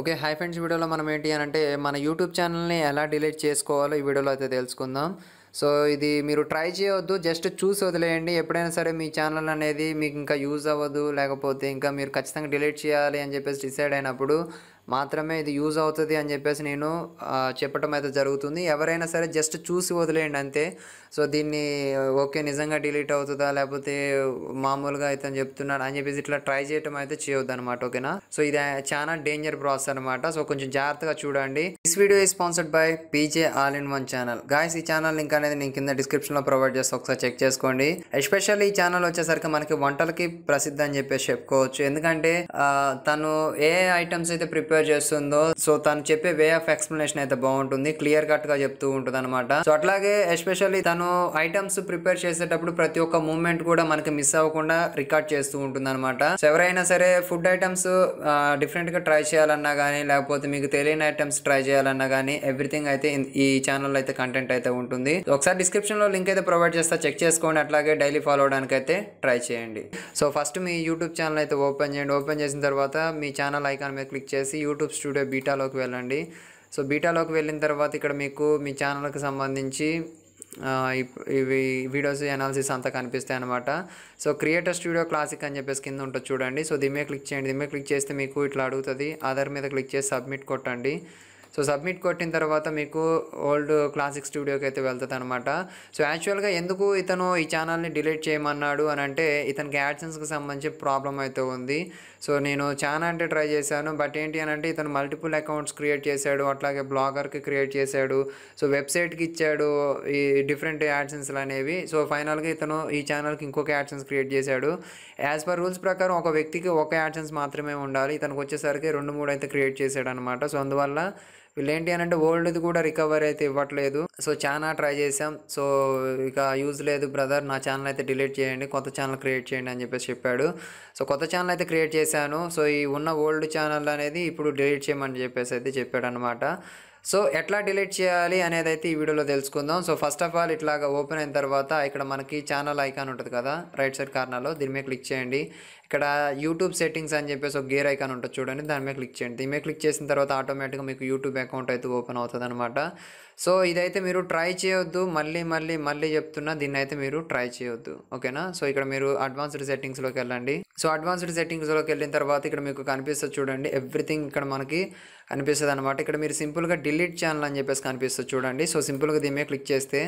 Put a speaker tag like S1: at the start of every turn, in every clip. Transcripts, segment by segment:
S1: okay hi friends వీడియోలో మనం ఏంటి అని అంటే మన యూట్యూబ్ ఛానల్ని ఎలా డిలీట్ చేసుకోవాలో ఈ వీడియోలో అయితే తెలుసుకుందాం సో ఇది మీరు ట్రై చేయవద్దు జస్ట్ చూసి వదిలేయండి ఎప్పుడైనా సరే మీ ఛానల్ అనేది మీకు ఇంకా యూజ్ అవ్వదు లేకపోతే ఇంకా మీరు ఖచ్చితంగా డిలీట్ చేయాలి అని చెప్పేసి డిసైడ్ అయినప్పుడు మాత్రమే ఇది యూజ్ అవుతుంది అని చెప్పేసి నేను చెప్పడం అయితే జరుగుతుంది ఎవరైనా సరే జస్ట్ చూసి వదిలేయండి అంతే సో దీన్ని ఓకే నిజంగా డిలీట్ అవుతుందా లేకపోతే మామూలుగా అయితే చెప్తున్నాను అని చెప్పేసి ఇట్లా ట్రై చేయటం అయితే చేయొద్దు అనమాట ఓకేనా సో ఇది చాలా డేంజర్ ప్రాసెస్ అనమాట సో కొంచెం జాగ్రత్తగా చూడండి this video is sponsored by PJ all in one channel guys ఈ ఛానల్ లింక్ అనేది నేను కింద డిస్క్రిప్షన్లో ప్రొవైడ్ చేస్తే ఒకసారి చెక్ చేసుకోండి ఎస్పెషల్లీ ఈ ఛానల్ వచ్చేసరికి మనకి వంటలకి ప్రసిద్ధి అని చెప్పేసి చెప్పుకోవచ్చు ఎందుకంటే తను ఏ ఐటమ్స్ అయితే ప్రిపేర్ కన్వే చేస్తుందో సో తను చెప్పే వే ఆఫ్ ఎక్స్ప్లెనేషన్ అయితే బాగుంటుంది క్లియర్ కట్ గా చెప్తూ ఉంటుంది అనమాట సో అట్లాగే ఎస్పెషల్లీ తను ఐటమ్స్ ప్రిపేర్ చేసేటప్పుడు ప్రతి ఒక్క మూమెంట్ కూడా మనకి మిస్ అవ్వకుండా రికార్డ్ చేస్తూ ఉంటుంది అనమాట సో ఎవరైనా సరే ఫుడ్ ఐటమ్స్ డిఫరెంట్ గా ట్రై చేయాలన్నా కానీ లేకపోతే మీకు తెలియని ఐటమ్స్ ట్రై చేయాలన్నా కానీ ఎవ్రీథింగ్ అయితే ఈ ఛానల్ అయితే కంటెంట్ అయితే ఉంటుంది ఒకసారి డిస్క్రిప్షన్ లో లింక్ అయితే ప్రొవైడ్ చేస్తా చెక్ చేసుకోండి అట్లాగే డైలీ ఫాలో అవడానికి అయితే ట్రై చేయండి సో ఫస్ట్ మీ యూట్యూబ్ ఛానల్ అయితే ఓపెన్ చేయండి ఓపెన్ చేసిన తర్వాత మీ ఛానల్ ఐకాన్ మీద క్లిక్ చేసి యూట్యూబ్ స్టూడియో బీటాలోకి వెళ్ళండి సో బీటాలోకి వెళ్ళిన తర్వాత ఇక్కడ మీకు మీ ఛానల్కి సంబంధించి ఇవి వీడియోస్ అనాలిసిస్ అంతా కనిపిస్తాయి అనమాట సో క్రియేటర్ స్టూడియో క్లాసిక్ అని చెప్పేసి కింద ఉంటుంది చూడండి సో దిమ్మే క్లిక్ చేయండి దిమ్మే క్లిక్ చేస్తే మీకు ఇట్లా అడుగుతుంది ఆధార్ మీద క్లిక్ చేసి సబ్మిట్ కొట్టండి సో సబ్మిట్ కొట్టిన తర్వాత మీకు ఓల్డ్ క్లాసిక్ స్టూడియోకి అయితే వెళ్తుంది అనమాట సో యాక్చువల్గా ఎందుకు ఇతను ఈ ఛానల్ని డిలీట్ చేయమన్నాడు అని అంటే ఇతనికి యాడ్సెన్స్కి సంబంధించి ప్రాబ్లం అయితే ఉంది సో నేను ఛానల్ అంటే ట్రై చేశాను బట్ ఏంటి అని అంటే ఇతను మల్టిపుల్ అకౌంట్స్ క్రియేట్ చేశాడు అట్లాగే బ్లాగర్కి క్రియేట్ చేశాడు సో వెబ్సైట్కి ఇచ్చాడు ఈ డిఫరెంట్ యాడ్సెన్స్లు అనేవి సో ఫైనల్గా ఇతను ఈ ఛానల్కి ఇంకొక యాడ్సెన్స్ క్రియేట్ చేశాడు యాజ్ పర్ రూల్స్ ప్రకారం ఒక వ్యక్తికి ఒక యాడ్సెన్స్ మాత్రమే ఉండాలి ఇతనికి వచ్చేసరికి రెండు మూడు అయితే క్రియేట్ చేశాడు అనమాట సో అందువల్ల వీళ్ళు ఏంటి అని అంటే ఓల్డ్ది కూడా రికవర్ అయితే ఇవ్వట్లేదు సో చాలా ట్రై చేసాం సో ఇక యూజ్ లేదు బ్రదర్ నా ఛానల్ అయితే డిలీట్ చేయండి కొత్త ఛానల్ క్రియేట్ చేయండి అని చెప్పేసి చెప్పాడు సో కొత్త ఛానల్ అయితే క్రియేట్ చేశాను సో ఈ ఉన్న ఓల్డ్ ఛానల్ అనేది ఇప్పుడు డిలీట్ చేయమని చెప్పేసి అయితే చెప్పాడు అనమాట సో ఎట్లా డిలీట్ చేయాలి అనేది అయితే ఈ వీడియోలో తెలుసుకుందాం సో ఫస్ట్ ఆఫ్ ఆల్ ఇట్లాగా ఓపెన్ అయిన తర్వాత ఇక్కడ మనకి ఛానల్ ఐకాన్ ఉంటుంది కదా రైట్ సైడ్ కార్నర్లో దీని మీద క్లిక్ చేయండి ఇక్కడ యూట్యూబ్ సెట్టింగ్స్ అని చెప్పేసి ఒక గేర్ ఐకాన్ ఉంటుంది చూడండి దాని మీద క్లిక్ చేయండి దీని మీద క్లిక్ చేసిన తర్వాత ఆటోమేటిక్గా మీకు యూట్యూబ్ అకౌంట్ అయితే ఓపెన్ అవుతుంది అనమాట సో ఇదైతే మీరు ట్రై చేయొద్దు మళ్ళీ మళ్ళీ మళ్ళీ చెప్తున్నా దీన్ని అయితే మీరు ట్రై చేయొద్దు ఓకేనా సో ఇక్కడ మీరు అడ్వాన్స్డ్ సెట్టింగ్స్లోకి వెళ్ళండి సో అడ్వాన్స్డ్ సెట్టింగ్స్లోకి వెళ్ళిన తర్వాత ఇక్కడ మీకు కనిపిస్తుంది చూడండి ఎవ్రీథింగ్ ఇక్కడ మనకి కనిపిస్తుంది అనమాట ఇక్కడ మీరు సింపుల్గా డిలీట్ ఛానల్ అని చెప్పేసి కనిపిస్తుంది చూడండి సో సింపుల్గా దీని మీద క్లిక్ చేస్తే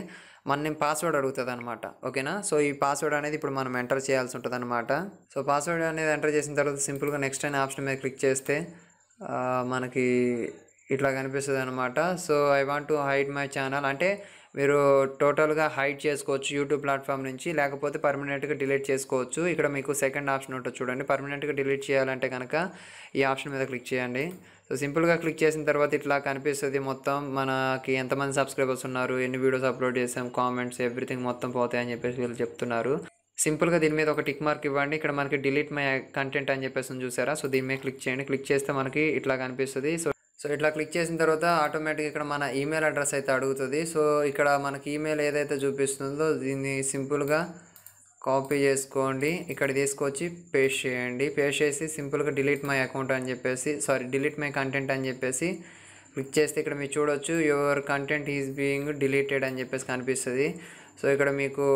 S1: మన నేను పాస్వర్డ్ అడుగుతుంది అనమాట ఓకేనా సో ఈ పాస్వర్డ్ అనేది ఇప్పుడు మనం ఎంటర్ చేయాల్సి ఉంటుంది అనమాట సో పాస్వర్డ్ అనేది ఎంటర్ చేసిన తర్వాత సింపుల్గా నెక్స్ట్ అయిన ఆప్షన్ మీద క్లిక్ చేస్తే మనకి ఇట్లా కనిపిస్తుంది అనమాట so I want to hide my channel అంటే మీరు టోటల్గా హైడ్ చేసుకోవచ్చు యూట్యూబ్ ప్లాట్ఫామ్ నుంచి లేకపోతే పర్మనెంట్గా డిలీట్ చేసుకోవచ్చు ఇక్కడ మీకు సెకండ్ ఆప్షన్ ఉంటుంది చూడండి పర్మనెంట్గా డిలీట్ చేయాలంటే కనుక ఈ ఆప్షన్ మీద క్లిక్ చేయండి సో సింపుల్గా క్లిక్ చేసిన తర్వాత ఇట్లా కనిపిస్తుంది మొత్తం మనకి ఎంతమంది సబ్స్క్రైబర్స్ ఉన్నారు ఎన్ని వీడియోస్ అప్లోడ్ చేసాం కామెంట్స్ ఎవ్రీథింగ్ మొత్తం పోతాయని చెప్పేసి వీళ్ళు చెప్తున్నారు సింపుల్గా దీని మీద ఒక టిక్ మార్క్ ఇవ్వండి ఇక్కడ మనకి డిలీట్ మై కంటెంట్ అని చెప్పేసి చూసారా సో దీని మీద క్లిక్ చేయండి క్లిక్ చేస్తే మనకి ఇట్లా కనిపిస్తుంది సో సో ఇట్లా క్లిక్ చేసిన తర్వాత ఆటోమేటిక్ ఇక్కడ మన ఈమెయిల్ అడ్రస్ అయితే అడుగుతుంది సో ఇక్కడ మనకి ఈమెయిల్ ఏదైతే చూపిస్తుందో దీన్ని సింపుల్గా కాపీ చేసుకోండి ఇక్కడ తీసుకొచ్చి పేస్ట్ చేయండి పేస్ట్ చేసి సింపుల్గా డిలీట్ మై అకౌంట్ అని చెప్పేసి సారీ డిలీట్ మై కంటెంట్ అని చెప్పేసి క్లిక్ చేస్తే ఇక్కడ మీరు చూడొచ్చు your content is being deleted అని చెప్పేసి కనిపిస్తుంది సో ఇక్కడ మీకు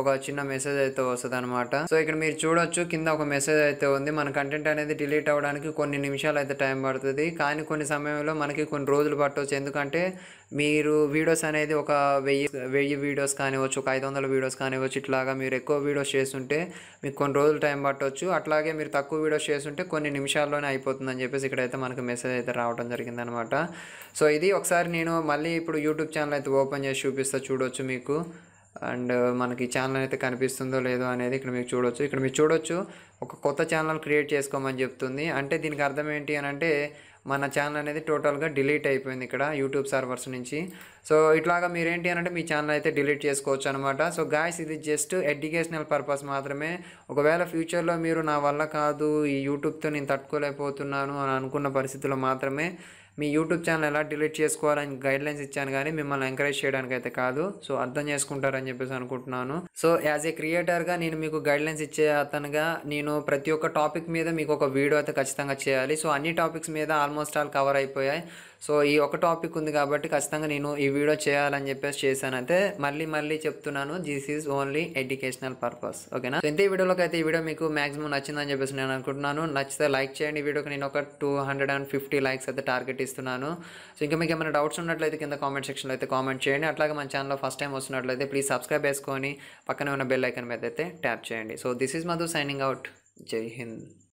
S1: ఒక చిన్న మెసేజ్ అయితే వస్తుంది అనమాట సో ఇక్కడ మీరు చూడొచ్చు కింద ఒక మెసేజ్ అయితే ఉంది మన కంటెంట్ అనేది డిలీట్ అవ్వడానికి కొన్ని నిమిషాలు అయితే టైం పడుతుంది కానీ కొన్ని సమయంలో మనకి కొన్ని రోజులు పట్టవచ్చు ఎందుకంటే మీరు వీడియోస్ అనేది ఒక వెయ్యి వెయ్యి వీడియోస్ కానివ్వచ్చు ఒక ఐదు వందల వీడియోస్ కానివ్వచ్చు ఇట్లాగా మీరు ఎక్కువ వీడియోస్ చేస్తుంటే మీకు కొన్ని రోజులు టైం పట్టవచ్చు అట్లాగే మీరు తక్కువ వీడియోస్ చేస్తుంటే కొన్ని నిమిషాల్లోనే అయిపోతుందని చెప్పేసి ఇక్కడైతే మనకు మెసేజ్ అయితే రావడం జరిగిందనమాట సో ఇది ఒకసారి నేను మళ్ళీ ఇప్పుడు యూట్యూబ్ ఛానల్ అయితే ఓపెన్ చేసి చూపిస్తా చూడొచ్చు మీకు అండ్ మనకి ఛానల్ అయితే కనిపిస్తుందో లేదో అనేది ఇక్కడ మీరు చూడొచ్చు ఇక్కడ మీరు చూడొచ్చు ఒక కొత్త ఛానల్ క్రియేట్ చేసుకోమని చెప్తుంది అంటే దీనికి అర్థం ఏంటి అని అంటే మన ఛానల్ అనేది టోటల్గా డిలీట్ అయిపోయింది ఇక్కడ యూట్యూబ్ సర్వర్స్ నుంచి సో ఇట్లాగా మీరేంటి అని అంటే మీ ఛానల్ అయితే డిలీట్ చేసుకోవచ్చు అనమాట సో గాయస్ ఇది జస్ట్ ఎడ్యుకేషనల్ పర్పస్ మాత్రమే ఒకవేళ ఫ్యూచర్లో మీరు నా వల్ల కాదు ఈ యూట్యూబ్తో నేను తట్టుకోలేకపోతున్నాను అని అనుకున్న పరిస్థితుల్లో మాత్రమే మీ యూట్యూబ్ ఛానల్ ఎలా డిలీట్ చేసుకోవాలని గైడ్లైన్స్ ఇచ్చాను కానీ మిమ్మల్ని ఎంకరేజ్ చేయడానికి అయితే కాదు సో అర్థం చేసుకుంటారని చెప్పేసి అనుకుంటున్నాను సో యాజ్ ఏ క్రియేటర్గా నేను మీకు గైడ్లైన్స్ ఇచ్చే అతనుగా నేను ప్రతి ఒక్క టాపిక్ మీద మీకు ఒక వీడియో అయితే ఖచ్చితంగా చేయాలి సో అన్ని టాపిక్స్ మీద ఆల్మోస్ట్ ఆల్ కవర్ అయిపోయాయి సో ఈ ఒక టాపిక్ ఉంది కాబట్టి ఖచ్చితంగా నేను ఈ వీడియో చేయాలని చెప్పేసి చేశాను అయితే మళ్ళీ మళ్ళీ చెప్తున్నాను this is only educational purpose ఓకేనా ఇంత ఈ వీడియోలోకి అయితే ఈ వీడియో మీకు మాక్సిమం నచ్చిందని చెప్పేసి నేను అనుకుంటున్నాను నచ్చితే లైక్ చేయండి ఈ వీడియోకి నేను ఒక two hundred and fifty likes అయితే టార్గెట్ ఇస్తున్నాను సో ఇంకా మీకు ఏమైనా డౌట్స్ ఉన్నట్లయితే కింద కామెంట్ సెక్షన్లో అయితే కామెంట్ చేయండి అట్లాగే మన ఛానల్లో ఫస్ట్ టైం వస్తున్నట్లయితే ప్లీజ్ సబ్స్క్రైబ్ చేసుకొని పక్కనే ఉన్న బెల్ ఐకన్ మీద అయితే ట్యాప్ చేయండి so this is Madhu signing out Jai Hind